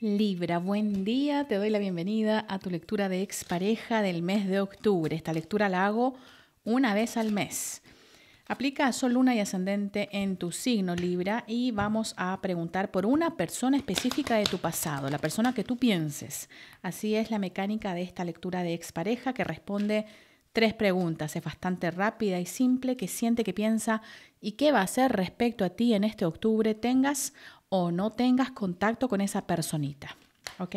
Libra, buen día, te doy la bienvenida a tu lectura de expareja del mes de octubre. Esta lectura la hago una vez al mes. Aplica a Sol, Luna y Ascendente en tu signo Libra y vamos a preguntar por una persona específica de tu pasado, la persona que tú pienses. Así es la mecánica de esta lectura de expareja que responde tres preguntas. Es bastante rápida y simple, que siente, que piensa y qué va a hacer respecto a ti en este octubre, tengas o no tengas contacto con esa personita. ¿Ok?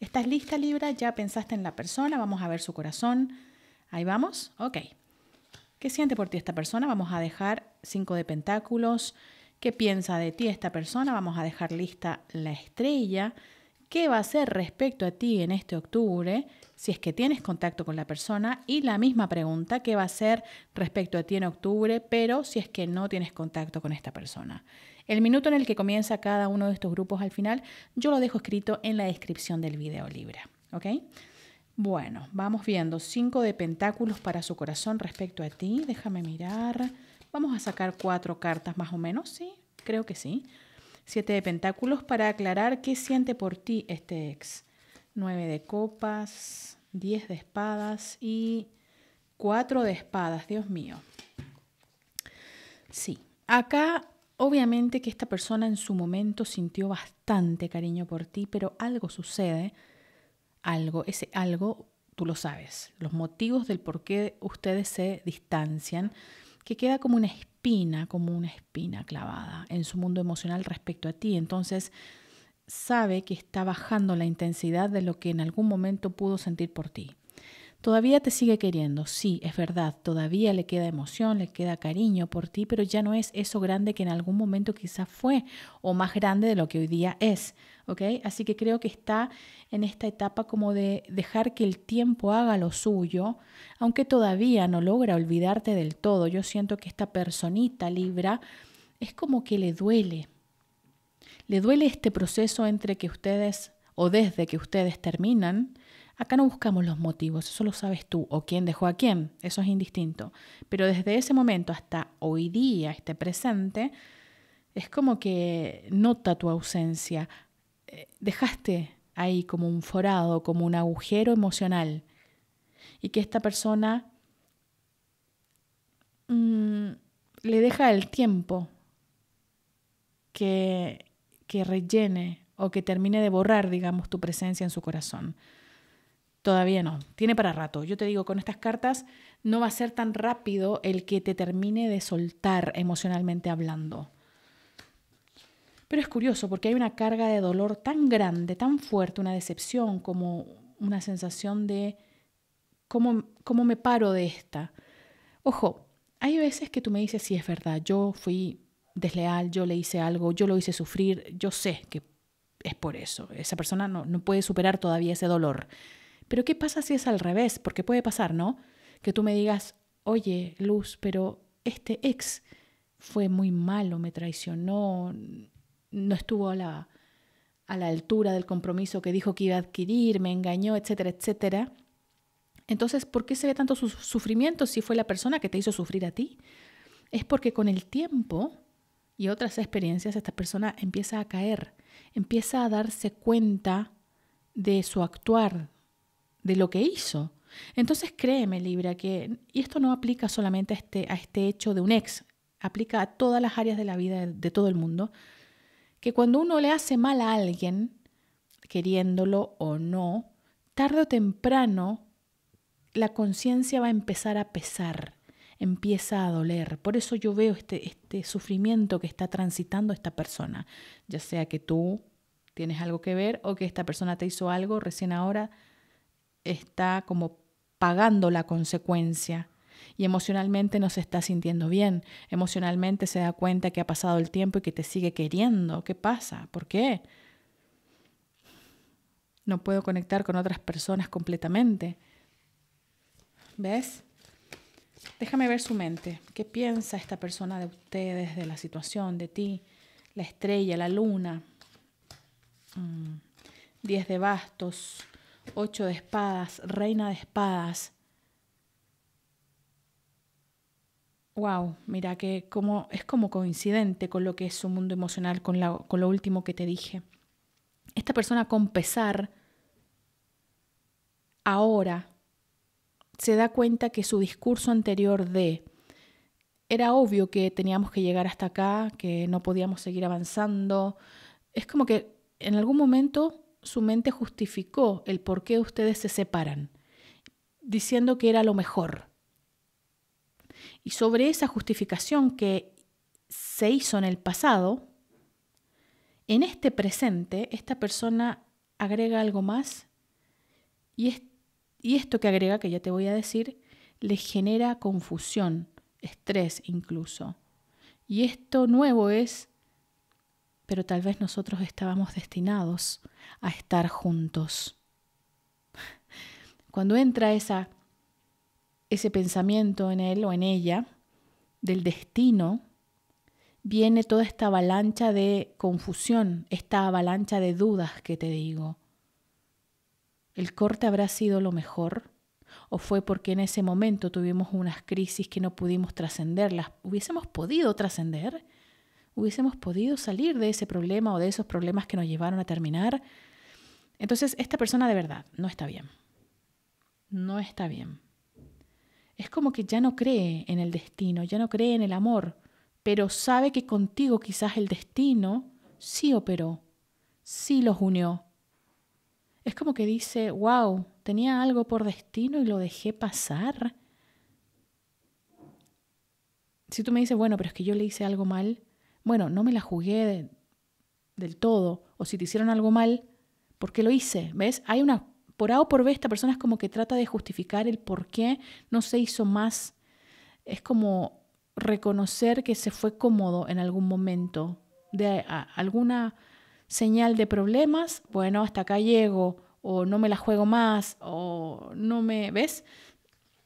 ¿Estás lista, Libra? ¿Ya pensaste en la persona? Vamos a ver su corazón. Ahí vamos. Ok. ¿Qué siente por ti esta persona? Vamos a dejar cinco de pentáculos. ¿Qué piensa de ti esta persona? Vamos a dejar lista la estrella. ¿Qué va a hacer respecto a ti en este octubre? Si es que tienes contacto con la persona. Y la misma pregunta, ¿qué va a hacer respecto a ti en octubre? Pero si es que no tienes contacto con esta persona. El minuto en el que comienza cada uno de estos grupos al final, yo lo dejo escrito en la descripción del video libre. ¿Ok? Bueno, vamos viendo. Cinco de pentáculos para su corazón respecto a ti. Déjame mirar. Vamos a sacar cuatro cartas más o menos, ¿sí? Creo que sí. Siete de pentáculos para aclarar qué siente por ti este ex. Nueve de copas, diez de espadas y cuatro de espadas, Dios mío. Sí, acá Obviamente que esta persona en su momento sintió bastante cariño por ti, pero algo sucede, algo, ese algo tú lo sabes, los motivos del por qué ustedes se distancian, que queda como una espina, como una espina clavada en su mundo emocional respecto a ti. Entonces, sabe que está bajando la intensidad de lo que en algún momento pudo sentir por ti. Todavía te sigue queriendo, sí, es verdad, todavía le queda emoción, le queda cariño por ti, pero ya no es eso grande que en algún momento quizás fue o más grande de lo que hoy día es, ¿ok? Así que creo que está en esta etapa como de dejar que el tiempo haga lo suyo, aunque todavía no logra olvidarte del todo. Yo siento que esta personita Libra es como que le duele, le duele este proceso entre que ustedes o desde que ustedes terminan Acá no buscamos los motivos, eso lo sabes tú, o quién dejó a quién, eso es indistinto. Pero desde ese momento hasta hoy día, este presente, es como que nota tu ausencia. Eh, dejaste ahí como un forado, como un agujero emocional. Y que esta persona mm, le deja el tiempo que, que rellene o que termine de borrar, digamos, tu presencia en su corazón. Todavía no, tiene para rato. Yo te digo, con estas cartas no va a ser tan rápido el que te termine de soltar emocionalmente hablando. Pero es curioso porque hay una carga de dolor tan grande, tan fuerte, una decepción, como una sensación de cómo, cómo me paro de esta. Ojo, hay veces que tú me dices, sí, es verdad, yo fui desleal, yo le hice algo, yo lo hice sufrir, yo sé que es por eso. Esa persona no, no puede superar todavía ese dolor. Pero ¿qué pasa si es al revés? Porque puede pasar, ¿no? Que tú me digas, oye, Luz, pero este ex fue muy malo, me traicionó, no estuvo a la, altura del compromiso que dijo que iba a adquirir, me engañó, etcétera, etcétera. Entonces, ¿por qué se ve tanto su sufrimiento si fue la persona que te hizo sufrir a ti? Es porque con el tiempo y otras experiencias esta persona empieza a caer, empieza a darse cuenta de su actuar, de lo que hizo. Entonces créeme, Libra, que y esto no aplica solamente a este, a este hecho de un ex, aplica a todas las áreas de la vida de, todo el mundo, que cuando uno le hace mal a alguien, queriéndolo o no, tarde o temprano la conciencia va a empezar a pesar, empieza a doler. Por eso yo veo este, este sufrimiento que está transitando esta persona, ya sea que tú tienes algo que ver o que esta persona te hizo algo recién ahora está como pagando la consecuencia y emocionalmente no se está sintiendo bien, emocionalmente se da cuenta que ha pasado el tiempo y que te sigue queriendo. ¿Qué pasa? ¿Por qué? No puedo conectar con otras personas completamente. ¿Ves? Déjame ver su mente. ¿Qué piensa esta persona de ustedes, de la situación, de ti? La estrella, la luna. 10 mm. Diez de bastos ocho de espadas, reina de espadas. Wow, mira que como, es como coincidente con lo que es su mundo emocional, con, con lo último que te dije. Esta persona con pesar ahora se da cuenta que su discurso anterior de era obvio que teníamos que llegar hasta acá, que no podíamos seguir avanzando. Es como que en algún momento su mente justificó el por qué ustedes se separan, diciendo que era lo mejor. Y sobre esa justificación que se hizo en el pasado, en este presente esta persona agrega algo más y, y esto que agrega, que ya te voy a decir, le genera confusión, estrés incluso. Y esto nuevo es pero tal vez nosotros estábamos destinados a estar juntos. Cuando entra esa, ese pensamiento en él o en ella del destino, viene toda esta avalancha de confusión, esta avalancha de dudas que te digo. ¿El corte habrá sido lo mejor? ¿O fue porque en ese momento tuvimos unas crisis que no pudimos trascenderlas? ¿Hubiésemos podido trascender? hubiésemos podido salir de ese problema o de esos problemas que nos llevaron a terminar. Entonces, esta persona de verdad no está bien. No está bien. Es como que ya no cree en el destino, ya no cree en el amor, pero sabe que contigo quizás el destino sí operó, sí los unió. Es como que dice, wow, tenía algo por destino y lo dejé pasar. Si tú me dices, bueno, pero es que yo le hice algo mal, bueno, no me la jugué del todo, o si te hicieron algo mal, ¿por qué lo hice? ¿Ves? Hay una, por A o por B, esta persona es como que trata de justificar el por qué no se hizo más. Es como reconocer que se fue cómodo en algún momento de alguna señal de problemas, bueno, hasta acá llego, o no me la juego más, o no me, ¿ves?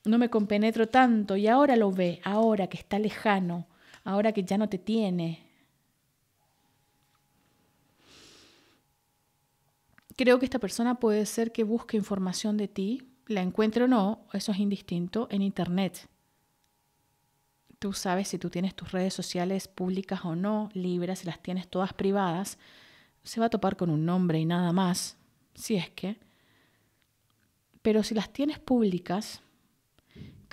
No me compenetro tanto y ahora lo ve, ahora que está lejano, ahora que ya no te tiene. Creo que esta persona puede ser que busque información de ti, la encuentre o no, eso es indistinto, en Internet. Tú sabes si tú tienes tus redes sociales públicas o no, libres, si las tienes todas privadas, se va a topar con un nombre y nada más, si es que. Pero si las tienes públicas,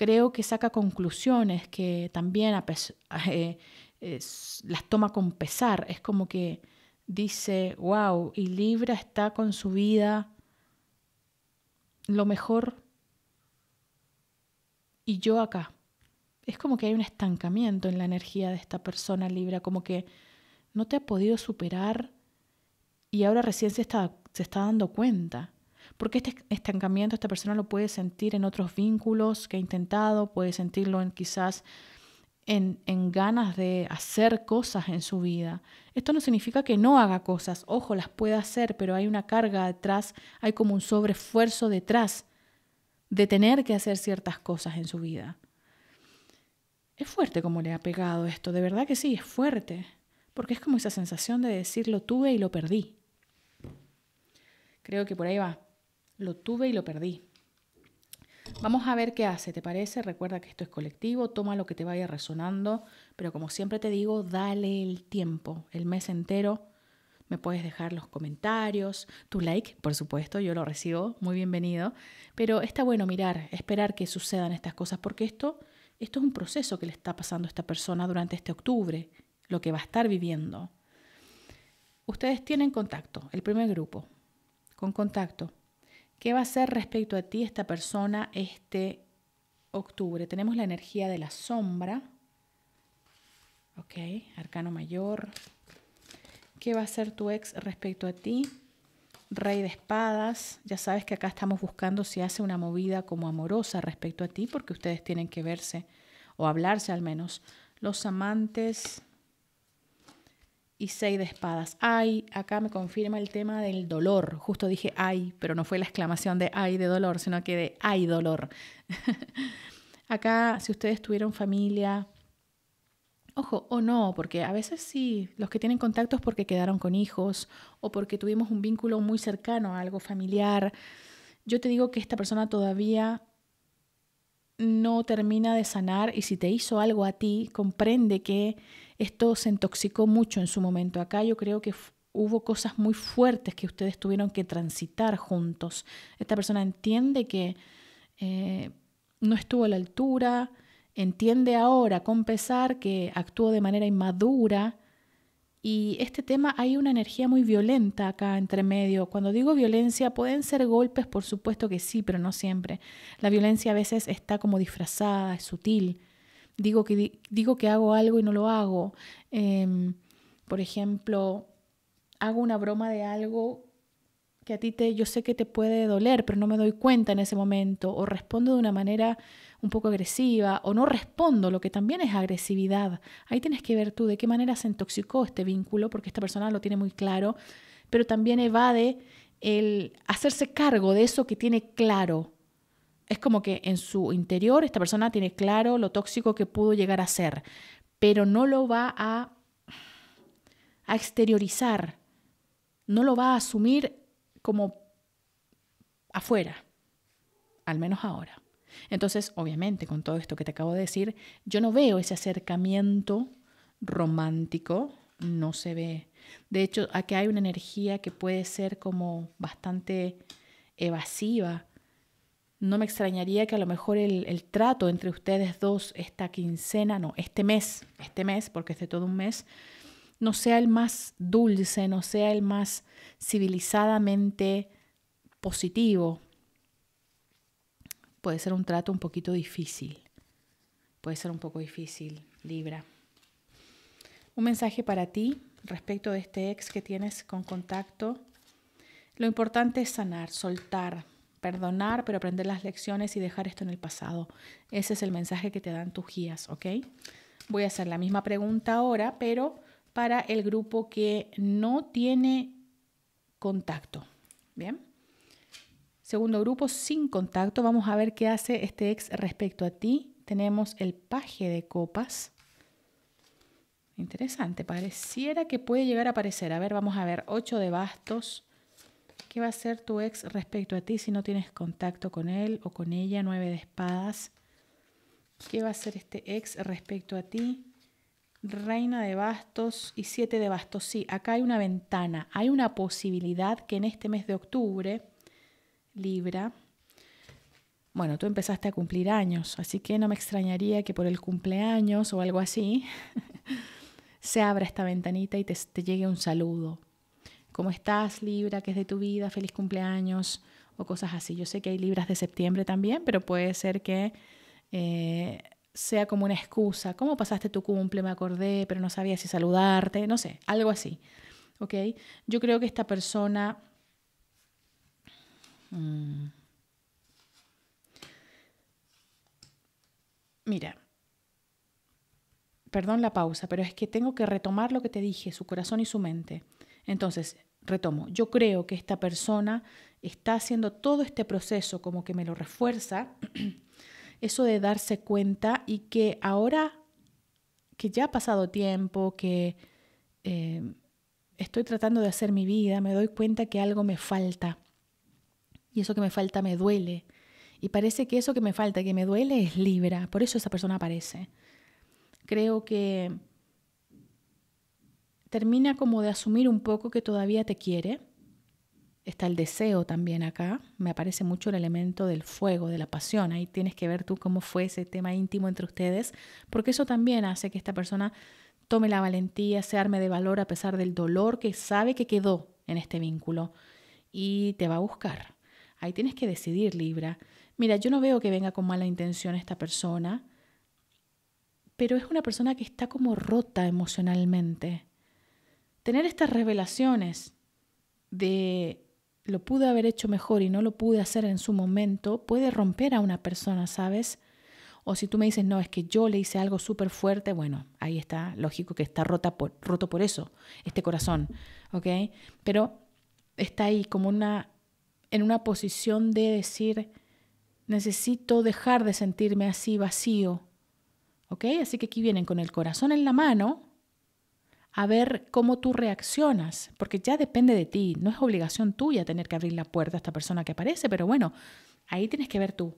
creo que saca conclusiones que también eh, las toma con pesar. Es como que dice, wow, y Libra está con su vida lo mejor y yo acá. Es como que hay un estancamiento en la energía de esta persona Libra, como que no te ha podido superar y ahora recién se está, se está dando cuenta porque este estancamiento esta persona lo puede sentir en otros vínculos que ha intentado, puede sentirlo en quizás en, ganas de hacer cosas en su vida. Esto no significa que no haga cosas, ojo, las puede hacer, pero hay una carga detrás, hay como un sobreesfuerzo detrás de tener que hacer ciertas cosas en su vida. Es fuerte como le ha pegado esto, de verdad que sí, es fuerte, porque es como esa sensación de decir lo tuve y lo perdí. Creo que por ahí va. Lo tuve y lo perdí. Vamos a ver qué hace, ¿te parece? Recuerda que esto es colectivo, toma lo que te vaya resonando, pero como siempre te digo, dale el tiempo, el mes entero. Me puedes dejar los comentarios, tu like, por supuesto, yo lo recibo, muy bienvenido. Pero está bueno mirar, esperar que sucedan estas cosas, porque esto, esto es un proceso que le está pasando a esta persona durante este octubre, lo que va a estar viviendo. Ustedes tienen contacto, el primer grupo, con contacto, ¿Qué va a ser respecto a ti esta persona este octubre? Tenemos la energía de la sombra. Ok, arcano mayor. ¿Qué va a ser tu ex respecto a ti? Rey de espadas. Ya sabes que acá estamos buscando si hace una movida como amorosa respecto a ti, porque ustedes tienen que verse o hablarse al menos. Los amantes y seis de espadas. Ay, acá me confirma el tema del dolor. Justo dije ay, pero no fue la exclamación de ay de dolor, sino que de ay dolor. acá, si ustedes tuvieron familia, ojo, o no, porque a veces sí, los que tienen contactos porque quedaron con hijos o porque tuvimos un vínculo muy cercano a algo familiar. Yo te digo que esta persona todavía no termina de sanar y si te hizo algo a ti, comprende que esto se intoxicó mucho en su momento. Acá yo creo que hubo cosas muy fuertes que ustedes tuvieron que transitar juntos. Esta persona entiende que eh, no estuvo a la altura, entiende ahora con pesar que actuó de manera inmadura. Y este tema hay una energía muy violenta acá entre medio. Cuando digo violencia, pueden ser golpes, por supuesto que sí, pero no siempre. La violencia a veces está como disfrazada, es sutil digo que, digo que hago algo y no lo hago. Em, por ejemplo, hago una broma de algo que a ti te, yo sé que te puede doler, pero no me doy cuenta en ese momento, o respondo de una manera un poco agresiva, o no respondo, lo que también es agresividad. Ahí tienes que ver tú de qué manera se intoxicó este vínculo, porque esta persona lo tiene muy claro, pero también evade el hacerse cargo de eso que tiene claro, es como que en su interior esta persona tiene claro lo tóxico que pudo llegar a ser, pero no lo va a, a exteriorizar, no lo va a asumir como afuera, al menos ahora. Entonces, obviamente, con todo esto que te acabo de decir, yo no veo ese acercamiento romántico, no se ve. De hecho, aquí hay una energía que puede ser como bastante evasiva, no me extrañaría que a lo mejor el, trato entre ustedes dos esta quincena, no, este mes, este mes, porque es de todo un mes, no sea el más dulce, no sea el más civilizadamente positivo. Puede ser un trato un poquito difícil. Puede ser un poco difícil, Libra. Un mensaje para ti respecto de este ex que tienes con contacto. Lo importante es sanar, soltar, perdonar, pero aprender las lecciones y dejar esto en el pasado. Ese es el mensaje que te dan tus guías, ¿ok? Voy a hacer la misma pregunta ahora, pero para el grupo que no tiene contacto, ¿bien? Segundo grupo, sin contacto, vamos a ver qué hace este ex respecto a ti. Tenemos el paje de copas. Interesante, pareciera que puede llegar a aparecer. A ver, vamos a ver, Ocho de bastos ¿Qué va a hacer tu ex respecto a ti si no tienes contacto con él o con ella? Nueve de espadas. ¿Qué va a hacer este ex respecto a ti? Reina de bastos y siete de bastos. Sí, acá hay una ventana, hay una posibilidad que en este mes de octubre, Libra, bueno, tú empezaste a cumplir años, así que no me extrañaría que por el cumpleaños o algo así se abra esta ventanita y te, te llegue un saludo, ¿Cómo estás, Libra? ¿Qué es de tu vida? Feliz cumpleaños o cosas así. Yo sé que hay Libras de septiembre también, pero puede ser que eh, sea como una excusa. ¿Cómo pasaste tu cumple? Me acordé, pero no sabía si saludarte, no sé, algo así. ¿Ok? Yo creo que esta persona... Mm, mira, perdón la pausa, pero es que tengo que retomar lo que te dije, su corazón y su mente. Entonces, retomo, yo creo que esta persona está haciendo todo este proceso como que me lo refuerza, eso de darse cuenta y que ahora que ya ha pasado tiempo, que eh, estoy tratando de hacer mi vida, me doy cuenta que algo me falta y eso que me falta me duele. Y parece que eso que me falta, que me duele, es Libra, por eso esa persona aparece. Creo que termina como de asumir un poco que todavía te quiere. Está el deseo también acá. Me aparece mucho el elemento del fuego, de la pasión. Ahí tienes que ver tú cómo fue ese tema íntimo entre ustedes, porque eso también hace que esta persona tome la valentía, se arme de valor a pesar del dolor que sabe que quedó en este vínculo y te va a buscar. Ahí tienes que decidir, Libra. Mira, yo no veo que venga con mala intención esta persona, pero es una persona que está como rota emocionalmente tener estas revelaciones de lo pude haber hecho mejor y no lo pude hacer en su momento, puede romper a una persona, ¿sabes? O si tú me dices, no, es que yo le hice algo súper fuerte, bueno, ahí está, lógico que está rota roto por eso, este corazón, ¿ok? Pero está ahí como una, en una posición de decir, necesito dejar de sentirme así vacío, ¿ok? Así que aquí vienen con el corazón en la mano, a ver cómo tú reaccionas, porque ya depende de ti, no es obligación tuya tener que abrir la puerta a esta persona que aparece, pero bueno, ahí tienes que ver tú.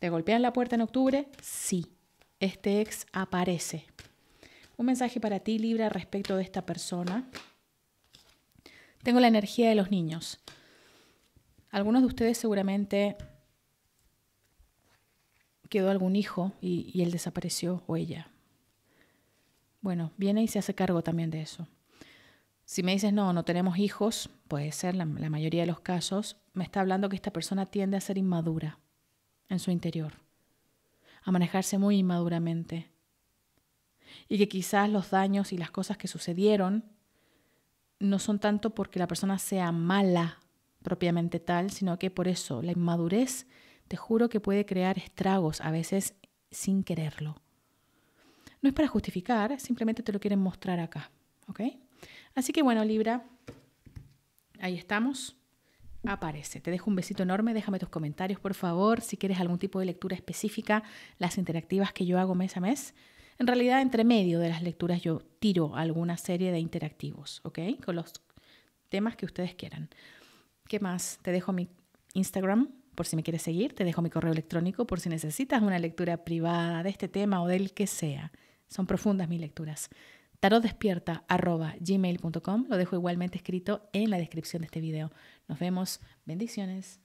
¿Te golpean la puerta en octubre? Sí, este ex aparece. Un mensaje para ti, Libra, respecto de esta persona. Tengo la energía de los niños. Algunos de ustedes seguramente quedó algún hijo y, y él desapareció o ella bueno, viene y se hace cargo también de eso. Si me dices, no, no tenemos hijos, puede ser la, mayoría de los casos, me está hablando que esta persona tiende a ser inmadura en su interior, a manejarse muy inmaduramente. Y que quizás los daños y las cosas que sucedieron no son tanto porque la persona sea mala propiamente tal, sino que por eso la inmadurez, te juro que puede crear estragos a veces sin quererlo. No es para justificar, simplemente te lo quieren mostrar acá. ¿Ok? Así que bueno, Libra, ahí estamos. Aparece. Te dejo un besito enorme. Déjame tus comentarios, por favor. Si quieres algún tipo de lectura específica, las interactivas que yo hago mes a mes. En realidad, entre medio de las lecturas yo tiro alguna serie de interactivos, ¿ok? Con los temas que ustedes quieran. ¿Qué más? Te dejo mi Instagram por si me quieres seguir, te dejo mi correo electrónico por si necesitas una lectura privada de este tema o del que sea. Son profundas mis lecturas. tarotdespierta.gmail.com Lo dejo igualmente escrito en la descripción de este video. Nos vemos. Bendiciones.